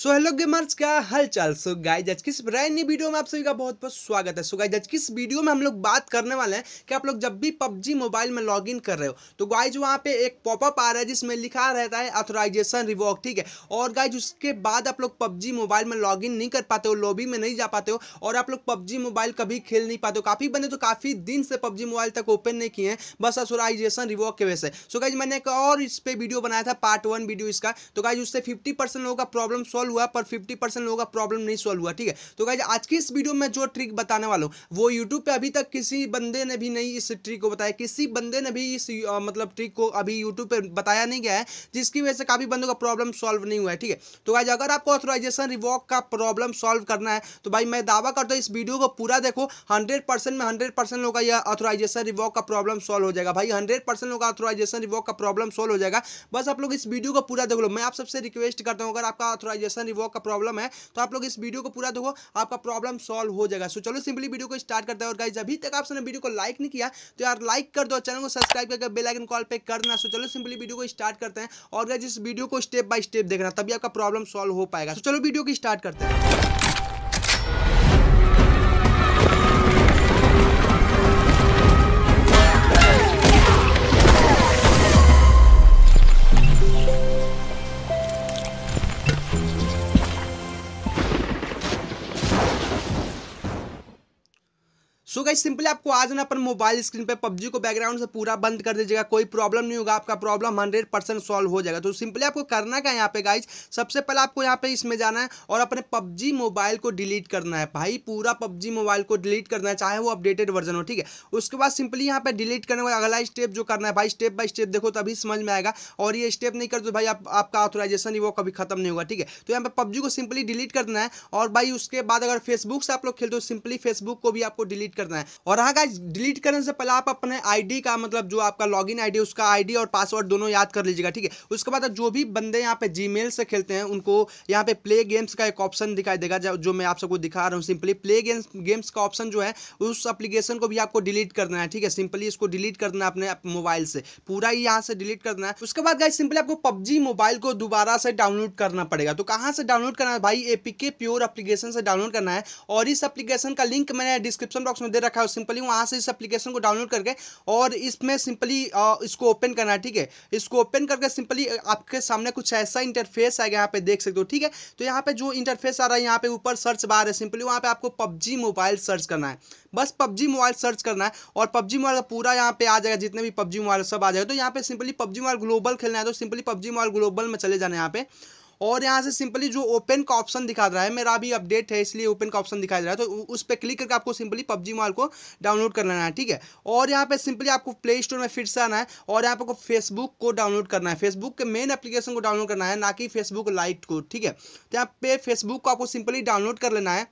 so hello gamers क्या हाल चाल so guys आज किस राय नई वीडियो में आप सभी का बहुत बहुत स्वागत है सो गाइज आज किस वीडियो में हम लोग बात करने वाले हैं कि आप लोग जब भी पबजी मोबाइल में लॉगिन कर रहे हो तो गाइज वहाँ पे एक पॉपअप आ रहा है जिसमें लिखा रहता है अथोराइजेशन रिवॉक ठीक है और गाइज उसके बाद आप लोग पबजी मोबाइल में लॉग नहीं कर पाते हो लॉबी में नहीं जा पाते हो और आप लोग पबजी मोबाइल कभी खेल नहीं पाते हो काफ़ी बने तो काफ़ी दिन से पबजी मोबाइल तक ओपन नहीं किए हैं बस अथोराइजेशन रिवॉक की वजह से सो गाइज मैंने एक और इस पर वीडियो बनाया था पार्ट वन वीडियो इसका तो गाइज उससे फिफ्टी लोगों का प्रॉब्लम सॉल्व सॉल्व हुआ पर फिफ्टी परसेंट लोगों का प्रॉब्लम नहीं सॉल्व हुआ ठीक है तो गाइज आज की इस वीडियो में जो ट्रिक बताने वाला हूँ वो यूट्यूब पर अभी तक किसी बंदे ने भी नहीं इस ट्रिक को बताया किसी बंदे ने भी इस आ, मतलब ट्रिक को अभी यूट्यूब पर बताया नहीं गया है जिसकी वजह से काफ़ी बंदों का प्रॉब्लम सॉल्व नहीं हुआ है ठीक है तो गाइज अगर आपको ऑथोराइजेशन रिवॉक का प्रॉब्लम सॉल्व करना है तो भाई मैं दावा करता हूँ इस वीडियो को पूरा देखो हंड्रेड में हंड्रेड परसेंट लोग का यह ऑथोराइजेशन रिवॉक का प्रॉब्लम सॉल्व हो जाएगा भाई हंड्रेड परसेंट लोग का ऑथोराइजेशन रिवॉक का प्रॉब्लम सॉल्व हो जाएगा बस आप लोग इस वीडियो को पूरा देख लो मैं आप सबसे रिक्वेस्ट करता हूँ अगर आपका ऑथोराइजेशन ऑप्शन रिवॉक का प्रॉब्लम है तो आप लोग इस वीडियो को पूरा देखो आपका प्रॉब्लम सॉल्व हो जाएगा सो चलो सिंपली वीडियो को स्टार्ट करते हैं और गाइज अभी तक आपने वीडियो को लाइक नहीं किया तो यार लाइक कर दो चैनल को सब्सक्राइब करके बेलाइकन कॉल पर देना सो चलो सिंपली वीडियो को स्टार्ट करते हैं और गाइज इस वीडियो को स्टेप बाय स्टेप देखना तभी आपका प्रॉब्लम सॉल्व हो पाएगा सो चलो वीडियो को स्टार्ट करते हैं सो गाइज सिंपली आपको आ जाना अपन मोबाइल स्क्रीन पे पबजी को बैकग्राउंड से पूरा बंद कर दीजिएगा कोई प्रॉब्लम नहीं होगा आपका प्रॉब्लम हंड्रेड परसेंट सॉल्व हो जाएगा तो सिंपली आपको करना क्या यहाँ पे गाइज सबसे पहले आपको यहाँ पे इसमें जाना है और अपने पबजी मोबाइल को डिलीट करना है भाई पूरा पबजी मोबाइल को डिलीट करना है चाहे वो अपडेटेड वर्जन हो ठीक है उसके बाद सिंपली यहाँ पे डिलीट करने का अगला स्टेप जो करना है भाई स्टेप बाय स्टेप देखो तभी समझ में आएगा और ये स्टेप नहीं कर तो भाई आप, आपका ऑथोराइजेशन वो कभी खत्म नहीं होगा ठीक है तो यहाँ पे पबजी को सिंपली डिलीट करना है और भाई उसके बाद अगर फेसबुक से आप लोग खेलते हो सिंपली फेसबुक को भी आपको डिलीट करना करना है और हाँ गाइज डिलीट करने से पहले आप अपने आईडी का मतलब जो आपका लॉगिन आईडी उसका आईडी और पासवर्ड दोनों याद कर लीजिएगा ठीक है उसके बाद जो भी बंदे यहाँ पे जी से खेलते हैं उनको यहाँ पे प्ले गेम्स का एक ऑप्शन दिखाई देगा जो मैं आप सबको दिखा रहा हूँ सिंपली प्ले गेम्स गेम्स का ऑप्शन जो है उस एप्लीकेशन को भी आपको डिलीट करना है ठीक है सिंपली इसको डिलीट करना है अपने मोबाइल से पूरा ही यहाँ से डिलीट करना है उसके बाद गाइज सिंपली आपको पबजी मोबाइल को दोबारा से डाउनलोड करना पड़ेगा तो कहाँ से डाउनलोड करना है भाई एपी प्योर एप्लीकेशन से डाउनलोड करना है और इस एप्लीकेशन का लिंक मैंने डिस्क्रिप्शन बॉक्स में में दे रखा है सिंपली वहाँ से इस एप्लीकेशन को डाउनलोड करके और इसमें सिंपली इसको ओपन करना है ठीक है इसको ओपन करके सिंपली आपके सामने कुछ ऐसा इंटरफेस आएगा यहाँ पे देख सकते हो ठीक है तो यहाँ पे जो इंटरफेस आ रहा है यहाँ पे ऊपर सर्च बार है सिंपली वहाँ पे आपको पबजी मोबाइल सर्च करना है बस पबजी मोबाइल सर्च करना है और पबजी मोबाइल पूरा यहाँ पे आ जाएगा जितने भी पबजी मोबाइल सब आ जाएगा तो यहाँ पे सिंपली पबजी मोबाइल ग्लोबल खेलना है तो सिंपली पबजी मोबाइल ग्लोबल में चले जाना है यहाँ पे और यहाँ से सिंपली जो ओपन का ऑप्शन दिखा रहा है मेरा अभी अपडेट है इसलिए ओपन का ऑप्शन दिखाई दे रहा है तो उस पर क्लिक करके आपको सिंपली पबजी मॉल को डाउनलोड कर लेना है ठीक है और यहाँ पर सिंपली आपको प्ले स्टोर में फिर से आना है और यहाँ पर आपको फेसबुक को डाउनलोड करना है फेसबुक के मेन एप्लीकेशन को डाउनलोड करना है ना कि फेसबुक लाइट को ठीक है तो यहाँ पे फेसबुक को आपको सिंपली डाउनलोड कर लेना है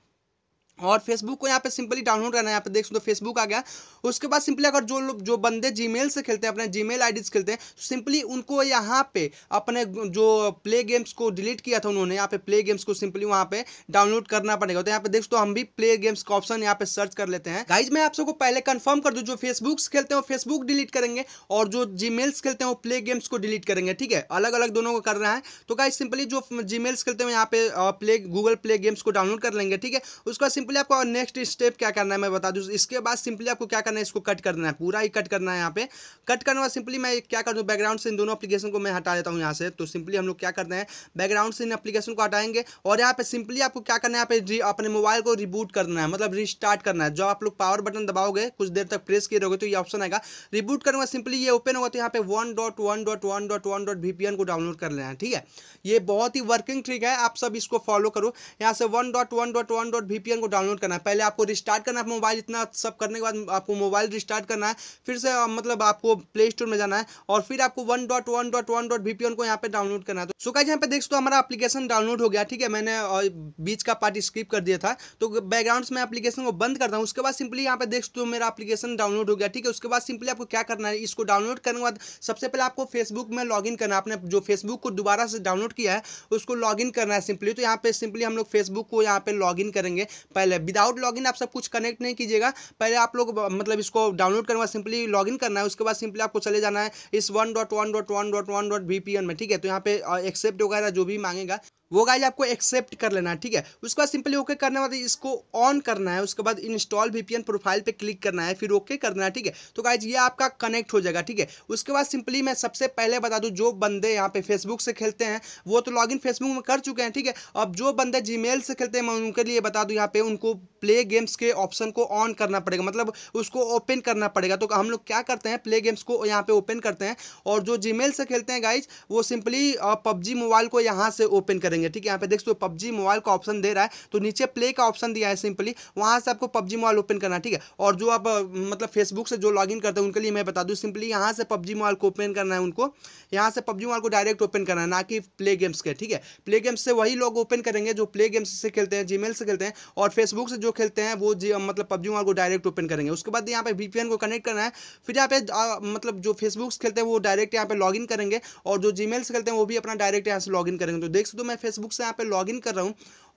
और फेसबुक को यहाँ पे सिंपली डाउनलोड करना है यहाँ पे देख सकते हो फेसबुक आ गया उसके बाद सिंपली अगर जो लोग जो बंदे जीमेल से खेलते हैं अपने जीमेल डीज खेलते हैं सिंपली तो उनको यहाँ पे अपने जो प्ले गेम्स को डिलीट किया था उन्होंने यहाँ पे प्ले गेम्स को सिंपली वहाँ पे डाउनलोड करना पड़ेगा तो यहाँ पे देख सकते हम भी प्ले गेम्स का ऑप्शन यहाँ पे सर्च कर लेते हैं गाइज मैं आप सबको पहले कन्फर्म कर दूँ जो फेसबुक खेलते हैं वो फेसबुक डिलीट करेंगे और जो मेल्स खेलते हैं वो प्ले गेम्स को डिलीट करेंगे ठीक है अलग अलग दोनों को करना है तो गाइज सिंपली जो जी खेलते हैं यहाँ पे प्ले गूगल प्ले गेम्स को डाउनलोड कर लेंगे ठीक है उसका सिंपली आपको नेक्स्ट स्टेप क्या करना है मैं बता दूँ इसके बाद सिंपली आपको क्या करना है इसको कट कर देना है पूरा ही कट करना है यहाँ पे कट करने बाद सिंपली मैं क्या कर दूँ बैकग्राउंड से इन दोनों अपलीकेशन को मैं हटा देता हूँ यहाँ से तो सिंपली हम लोग क्या करते हैं बैकग्राउंड से इन अपलीकेशन को हटाएंगे और यहाँ पे सिंपली आपको क्या करना है यहाँ पे अपने मोबाइल को रिबूट करना है मतलब रिस्टार्ट करना है जब आप लोग पावर बटन दबाओगे कुछ देर तक प्रेस किए रहोगे तो ये ऑप्शन आएगा रिबूट करूँगा सिंपली ये ओपन होगा तो यहाँ पे one dot one dot one dot one dot VPN को डाउनलोड कर लेना है ठीक है ये बहुत ही वर्किंग ट्रिक है आप सब इसको फॉलो करो यहाँ से one dot one dot one dot VPN को डाउनलोड करना है पहले आपको रिस्टार्ट करना है मोबाइल इतना सब करने के बाद आपको मोबाइल रिस्टार्ट करना है फिर से मतलब आपको प्ले स्टोर में जाना है और फिर आपको one dot one dot one dot VPN को यहाँ पे डाउनलोड करना है तो सो यहाँ पे देख सकते हो हमारा एप्लीकेशन डाउनलोड हो गया ठीक है मैंने बीच का पार्ट स्किप कर दिया था तो बैकग्राउंड में एप्लीकेशन को बंद करता हूँ उसके बाद सिंपली यहाँ पे देख सकते हो मेरा एप्लीकेशन डाउनलोड हो गया ठीक है उसके बाद सिंपली आपको क्या करना है इसको डाउनलोड करने के बाद सबसे पहले आपको फेसबुक में इन करना है आपने जो फेसबुक को दोबारा से डाउनलोड किया है उसको इन करना है सिंपली तो यहाँ पे सिंपली हम लोग फेसबुक को यहाँ पे इन करेंगे पहले प्रोफाइल है विदाउट लॉगिन आप सब कुछ कनेक्ट नहीं कीजिएगा पहले आप लोग मतलब इसको डाउनलोड करना सिंपली लॉगिन करना है उसके बाद सिंपली आपको चले जाना है इस one dot one dot one dot one dot V P N में ठीक है तो यहाँ पे एक्सेप्ट वगैरह जो भी मांगेगा वो गाइज आपको एक्सेप्ट कर लेना है ठीक है उसके बाद सिंपली ओके करने बाद इसको ऑन करना है उसके बाद इंस्टॉल वीपीएन प्रोफाइल पे क्लिक करना है फिर ओके करना है ठीक है तो गाइज ये आपका कनेक्ट हो जाएगा ठीक है उसके बाद सिंपली मैं सबसे पहले बता दूँ जो बंदे यहाँ पे फेसबुक से खेलते हैं वो तो इन फेसबुक में कर चुके हैं ठीक है अब जो बंदे जीमेल से खेलते हैं मैं उनके लिए बता दूँ यहाँ पे उनको प्ले गेम्स के ऑप्शन को ऑन करना पड़ेगा मतलब उसको ओपन करना पड़ेगा तो हम लोग क्या करते हैं प्ले गेम्स को यहाँ पे ओपन करते हैं और जो जीमेल से खेलते हैं गाइज वो सिंपली पबजी मोबाइल को यहाँ से ओपन करेंगे ठीक है यहाँ पे देख सो पबजी मोबाइल का ऑप्शन दे रहा है तो नीचे प्ले का ऑप्शन दिया है सिंपली वहाँ से आपको पबजी मोबाइल ओपन करना ठीक है और जो आप मतलब फेसबुक से जो लॉग करते हैं उनके लिए मैं बता दूँ सिंपली यहाँ से पबजी मोबाइल को ओपन करना है उनको यहाँ से पबजी मोबाइल को डायरेक्ट ओपन करना है ना कि प्ले गेम्स के ठीक है प्ले गेम्स से वही लोग ओपन करेंगे जो प्ले गेम्स से खेलते हैं जीमेल से खेलते हैं और फेसबुक से जो जो खेलते हैं वो जी मतलब पबजी मोबाइल को डायरेक्ट ओपन करेंगे उसके बाद यहाँ पे वीपीएन को कनेक्ट करना है फिर यहाँ पे मतलब जो फेसबुक खेलते हैं वो डायरेक्ट यहाँ पे लॉगिन करेंगे और जो जी से खेलते हैं वो भी अपना डायरेक्ट यहाँ से लॉगिन करेंगे तो देख सकते हो मैं फेसबुक से यहाँ पे लॉगिन कर रहा हूँ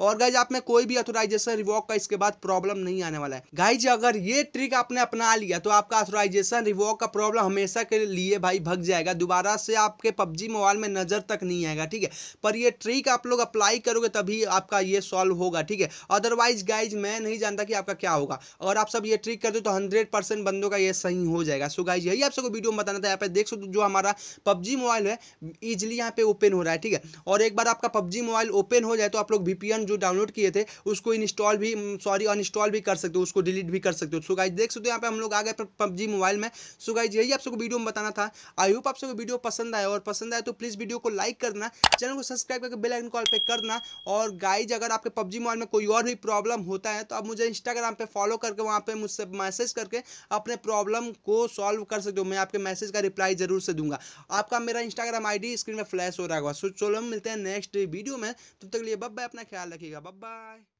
और गाइज आप में कोई भी अथोराइजेशन रिवॉक का इसके बाद प्रॉब्लम नहीं आने वाला है गाइज अगर ये ट्रिक आपने अपना लिया तो आपका ऑथोराइजेशन रिवॉक का प्रॉब्लम हमेशा के लिए भाई भग जाएगा दोबारा से आपके पबजी मोबाइल में नजर तक नहीं आएगा ठीक है पर ये ट्रिक आप लोग अप्लाई करोगे तभी आपका ये सॉल्व होगा ठीक है अदरवाइज गाइज मैं नहीं जानता कि आपका क्या होगा अगर आप सब ये ट्रिक कर दो तो हंड्रेड परसेंट बंदों का ये सही हो जाएगा सो गाइज यही आप सबको वीडियो में बताना था यहाँ पे देख सकते जो हमारा पबजी मोबाइल है इजिली यहाँ पे ओपन हो रहा है ठीक है और एक बार आपका पबजी मोबाइल ओपन हो जाए तो आप लोग वीपीएन जो डाउनलोड किए थे उसको इंस्टॉल भी सॉरी अनइंस्टॉल भी कर सकते हो उसको डिलीट भी कर सकते हो सो गाइज देख सकते हो यहाँ पे हम लोग आ गए पबजी मोबाइल में सो गाइज यही आप सबको वीडियो में बताना था आई होप आप सबको वीडियो पसंद आया और पसंद आया तो प्लीज़ वीडियो को लाइक करना चैनल को सब्सक्राइब करके बेल आइकन कॉल पे करना और गाइज अगर आपके पबजी मोबाइल में कोई और भी प्रॉब्लम होता है तो आप मुझे इंस्टाग्राम पर फॉलो करके वहाँ पर मुझसे मैसेज करके अपने प्रॉब्लम को सॉल्व कर सकते हो मैं आपके मैसेज का रिप्लाई जरूर से दूंगा आपका मेरा इंस्टाग्राम आईडी स्क्रीन में फ्लैश हो रहा होगा सो चलो मिलते हैं नेक्स्ट वीडियो में तब तक लिए बब अपना ख्याल रखें lại bye bye